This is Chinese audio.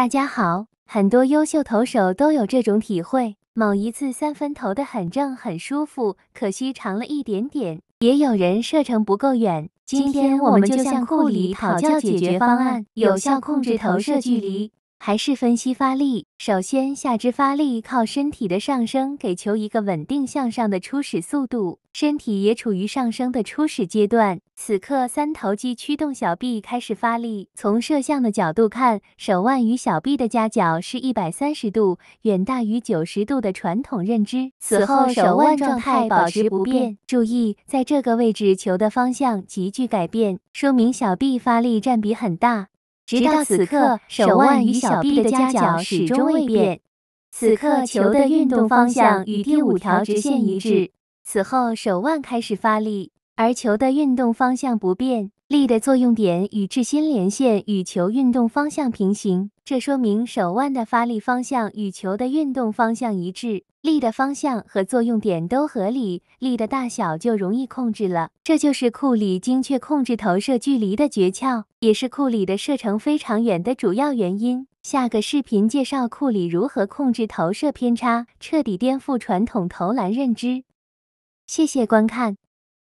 大家好，很多优秀投手都有这种体会：某一次三分投的很正、很舒服，可惜长了一点点；也有人射程不够远。今天我们就向库里讨教解决方案，有效控制投射距离。还是分析发力。首先，下肢发力靠身体的上升给球一个稳定向上的初始速度，身体也处于上升的初始阶段。此刻，三头肌驱动小臂开始发力。从摄像的角度看，手腕与小臂的夹角是一百三十度，远大于九十度的传统认知。此后，手腕状态保持不变。注意，在这个位置，球的方向急剧改变，说明小臂发力占比很大。直到此刻，手腕与小臂的夹角始终未变。此刻，球的运动方向与第五条直线一致。此后，手腕开始发力，而球的运动方向不变。力的作用点与质心连线与球运动方向平行，这说明手腕的发力方向与球的运动方向一致，力的方向和作用点都合理，力的大小就容易控制了。这就是库里精确控制投射距离的诀窍，也是库里的射程非常远的主要原因。下个视频介绍库里如何控制投射偏差，彻底颠覆传统投篮认知。谢谢观看。